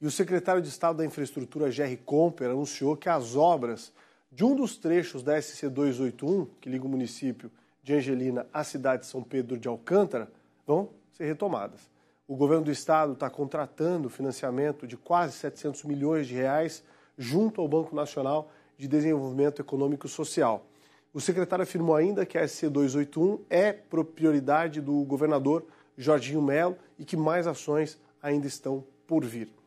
E o secretário de Estado da Infraestrutura, Jerry Comper, anunciou que as obras de um dos trechos da SC 281, que liga o município de Angelina à cidade de São Pedro de Alcântara, vão ser retomadas. O governo do estado está contratando financiamento de quase 700 milhões de reais junto ao Banco Nacional de Desenvolvimento Econômico e Social. O secretário afirmou ainda que a SC 281 é prioridade do governador Jorginho Melo e que mais ações ainda estão por vir.